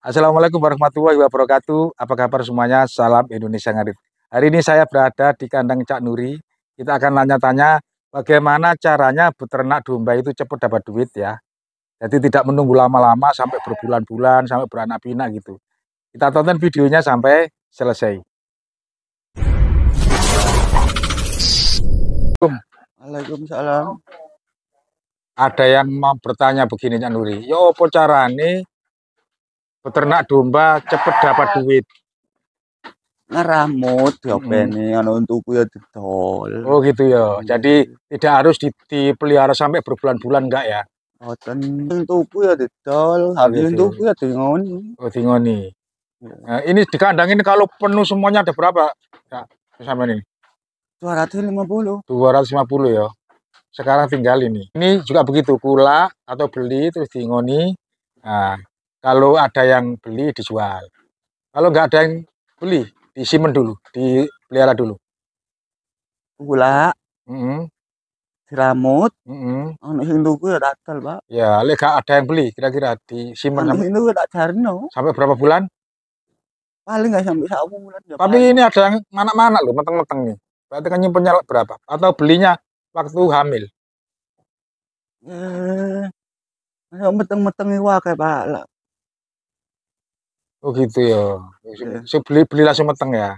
Assalamualaikum warahmatullahi wabarakatuh. Apa kabar semuanya? Salam Indonesia Ngarit. Hari ini saya berada di kandang Cak Nuri. Kita akan tanya-tanya bagaimana caranya beternak domba itu cepat dapat duit ya. Jadi tidak menunggu lama-lama sampai berbulan-bulan, sampai beranak pinak gitu. Kita tonton videonya sampai selesai. Waalaikumsalam. Ada yang mau bertanya begini Cak Nuri. Yo, apa carane Peternak domba cepet dapat duit. Ngeramut ya hmm. bene anu untukku ya didol. Oh gitu ya. Iya. Jadi tidak harus dipelihara sampai berbulan-bulan enggak ya? Oh tentu. untukku ya didol, oh, habis gitu. Ya. untukku ya dingon Oh dingoni. Iya. Nah, ini di kandang ini kalau penuh semuanya ada berapa? Ya, sama ini. 250. 250 ya. Sekarang tinggal ini. Ini juga begitu, kula atau beli terus tingoni. Nah, kalau ada yang beli dijual kalau nggak ada yang beli disimpan dulu dipelihara dulu gula mm -hmm. diramut mm -hmm. anak Hindu gue ya datal pak ya lek ada yang beli kira-kira disimpan anak Hindu gue tak jarno sampai berapa bulan paling nggak sampai satu bulan ya, tapi ini ada yang mana-mana loh mateng mateng nih berarti kan nyimpennya berapa atau belinya waktu hamil eh meteng-meteng iwa kayak pak Oh gitu ya. Yeah. Iya. beli beli langsung mateng ya.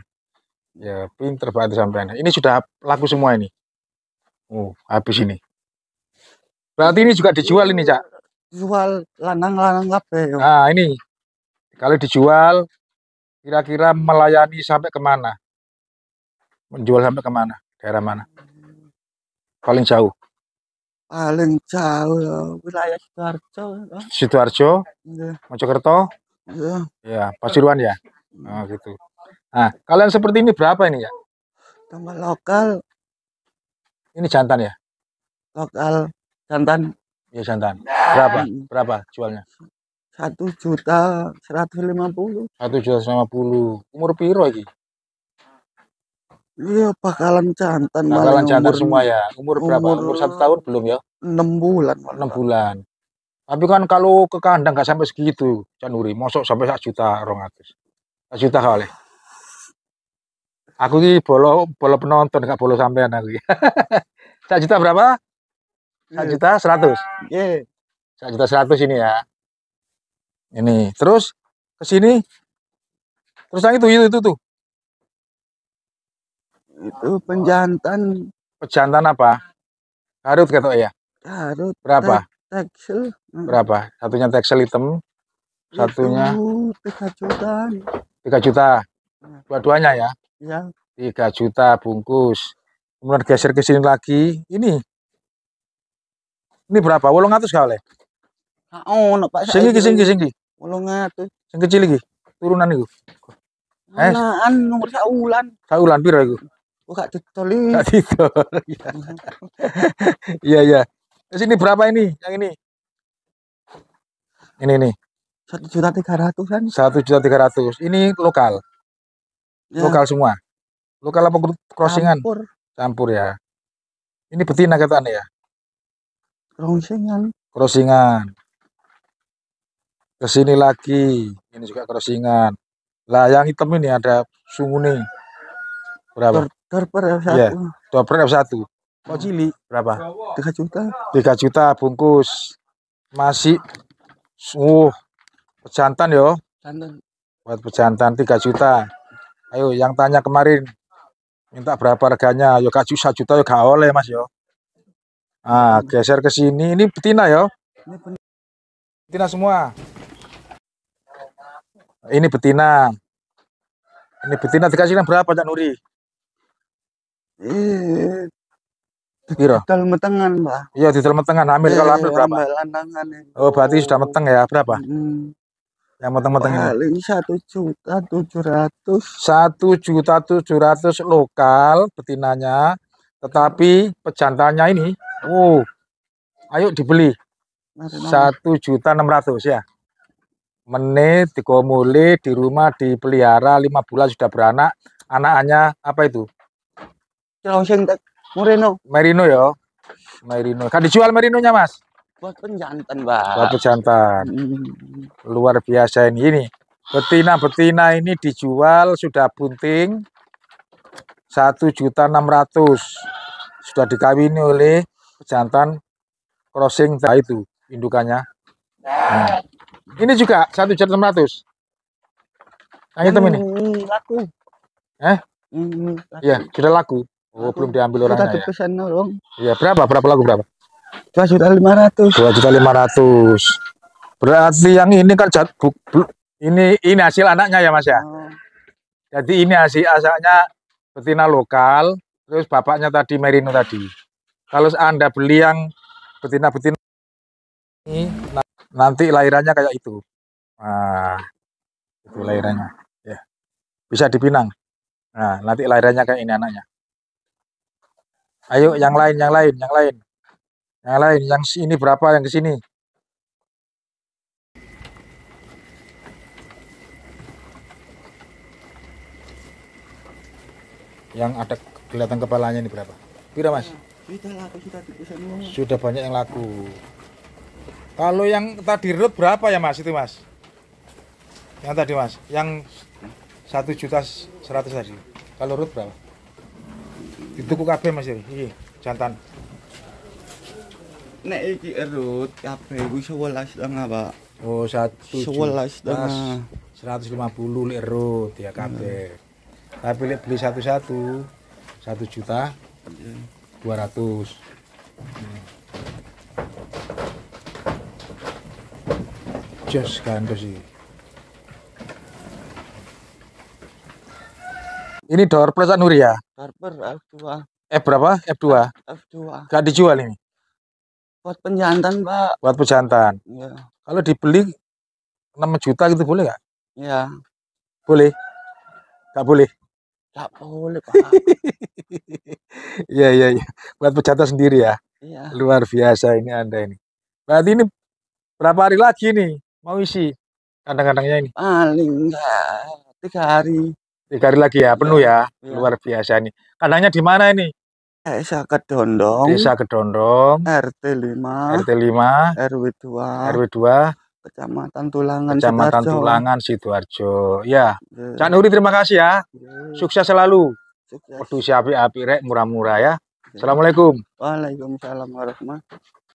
Ya pinter banget sampean. Ini sudah laku semua ini. Oh habis ini. Berarti ini juga dijual ini cak. Jual lanang-lanang apa ya? Ah ini kalau dijual kira-kira melayani sampai kemana? Menjual sampai kemana? Daerah mana? Paling jauh paling jauh wilayah Sidoarjo Sidoarjo iya. Mojokerto Iya. Iya, ya, ya Pasuruan ya. Nah, gitu. Nah, kalian seperti ini berapa ini ya? Tambah lokal. Ini jantan ya? Lokal jantan. Ya jantan. Berapa? Hmm. Berapa jualnya? Satu juta seratus lima puluh. Satu juta lima puluh. Umur piro lagi? Iya bakalan jantan. Bakalan jantan umur, semua ya. Umur berapa? umur satu tahun belum ya? Enam bulan. Enam bulan. Tapi kan kalau ke kandang gak sampai segitu, Canuri. Mosok sampai satu juta rongatus. satu juta kali. Aku ini bolo bolo penonton nggak bolo sampean lagi. Satu juta berapa? Satu juta seratus. Yeah. juta seratus ini ya. Ini terus ke sini. Terus yang itu itu itu tuh. Itu penjantan. Penjantan apa? Garut kata ya. Garut. Berapa? teksel hmm. berapa satunya teksel hitam satunya tiga juta tiga juta iya. dua-duanya ya Iya. tiga juta bungkus kemudian geser ke sini lagi ini ini berapa wolong atus kau le ah, oh no, pak singgi singgi singgi wolong atus sing kecil lagi turunan itu eh Alaan, nomor saulan saulan biru itu gak ditol gak ditol iya. iya iya di sini berapa ini? Yang ini. Ini nih. Satu juta tiga ratus kan Satu juta tiga ratus. Ini lokal. Ya. Lokal semua. Lokal apa crossingan? Campur. Campur ya. Ini betina kata ya. Crossingan. Crossingan. kesini lagi. Ini juga crossingan. Lah yang hitam ini ada sungguh nih Berapa? Dorper F1. Yeah. Dorper F1. Kok cili berapa? Tiga juta. Tiga juta bungkus. Masih uh pejantan yo. Jantan. Buat pejantan tiga juta. Ayo yang tanya kemarin minta berapa harganya? Yo kacu satu juta yo gak oleh Mas yo. Ah, geser ke sini. Ini betina yo. Betina semua. Ini betina. Ini betina Tiga juta berapa Cak Nuri? Eh, Piro? Dalam metengan, Pak. Iya, di metengan hamil. Eh, kalau hamil iya, berapa? Ya. Oh, berarti sudah meteng ya. Berapa? Hmm. Yang meteng-meteng ini. Paling satu juta tujuh ratus. Satu juta tujuh ratus lokal betinanya, tetapi pejantannya ini, oh, ayo dibeli. Satu juta enam ratus ya. Menit dikomuli di rumah dipelihara lima bulan sudah beranak. Anaknya apa itu? Merino. Merino ya. Merino. Kan dijual merinonya, Mas? Buat jantan Mbak. Buat jantan, Hmm. Luar biasa ini. Ini betina-betina ini dijual sudah bunting satu juta enam ratus sudah dikawini oleh jantan crossing itu indukannya. Nah. Ini juga satu juta enam ratus. Yang hitam ini. Laku. Eh? Laku. Ya, sudah laku. Oh, belum diambil orangnya. Sudah ya? dipesan ya? Iya, berapa? Berapa lagu berapa? Dua juta lima ratus. Dua juta lima ratus. Berarti yang ini kan jat, bu, bu, ini ini hasil anaknya ya Mas ya. Oh. Jadi ini hasil asalnya betina lokal, terus bapaknya tadi merino tadi. Kalau anda beli yang betina-betina ini nanti lahirannya kayak itu. Nah, itu lahirannya. Ya. Bisa dipinang. Nah, nanti lahirannya kayak ini anaknya. Ayo yang lain, yang lain, yang lain. Yang lain, yang sini berapa yang ke sini? Yang ada kelihatan kepalanya ini berapa? Pira mas? Ya, sudah laku, sudah Sudah banyak yang laku. Kalau yang tadi root berapa ya mas itu mas? Yang tadi mas, yang satu juta seratus tadi. Kalau root berapa? Dituku kabeh Mas iki jantan. Nek iki erut kabeh kuwi 11 setengah, Pak. Oh, 1 11 setengah. 150 nek erut ya kabeh. Hmm. Tapi lek beli satu-satu 1 juta 200. Just kan kasih Ini door plus Anuri ya? Door F2. F berapa? F2. F2. Gak dijual ini? Buat penjantan, Pak. Buat penjantan. Iya. Kalau dibeli 6 juta gitu boleh nggak? Iya. Boleh. Gak boleh. Gak boleh, Pak. Iya, iya, iya. Buat pejabat sendiri ya. Iya. Luar biasa ini Anda ini. Berarti ini berapa hari lagi nih mau isi kandang-kandangnya ini? Paling enggak tiga hari. Tiga hari lagi ya, penuh iya. ya. ya. Luar biasa nih. Kandangnya di mana ini? Desa eh, Kedondong. Desa Kedondong. RT 5. RT 5. RW 2. RW 2. Kecamatan Tulangan Kecamatan Sidoarjo. Tulangan Sidoarjo. Ya. Yeah. Cak Nuri terima kasih ya. Yeah. Sukses selalu. Sukses. Waduh api-api rek murah-murah ya. Yeah. Assalamualaikum. Waalaikumsalam warahmatullahi